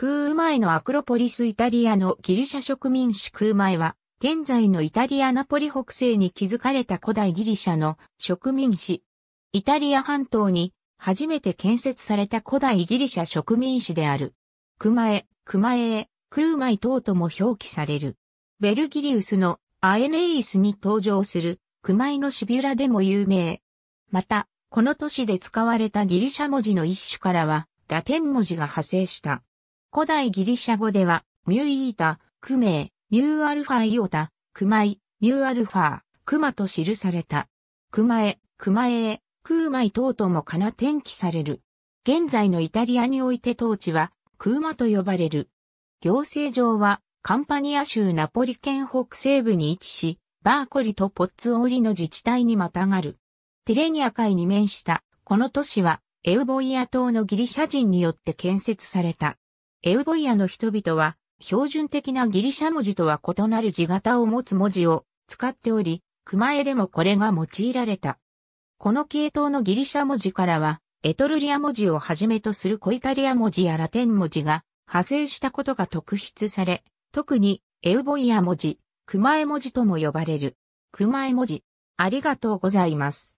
空前のアクロポリスイタリアのギリシャ植民地空前は、現在のイタリアナポリ北西に築かれた古代ギリシャの植民地。イタリア半島に初めて建設された古代ギリシャ植民地である。熊江、熊江、空前等とも表記される。ベルギリウスのアエネイスに登場する熊エのシビュラでも有名。また、この都市で使われたギリシャ文字の一種からは、ラテン文字が派生した。古代ギリシャ語では、ミュイータ、クメイ、ミューアルファイオタ、クマイ、ミューアルファ、クマと記された。クマエ、クマエクーマイ等ともかな転記される。現在のイタリアにおいて統治は、クーマと呼ばれる。行政上は、カンパニア州ナポリ県北西部に位置し、バーコリとポッツオーリの自治体にまたがる。ティレニア海に面した、この都市は、エウボイア島のギリシャ人によって建設された。エウボイアの人々は、標準的なギリシャ文字とは異なる字型を持つ文字を使っており、熊絵でもこれが用いられた。この系統のギリシャ文字からは、エトルリア文字をはじめとするコイタリア文字やラテン文字が派生したことが特筆され、特にエウボイア文字、熊絵文字とも呼ばれる。熊絵文字、ありがとうございます。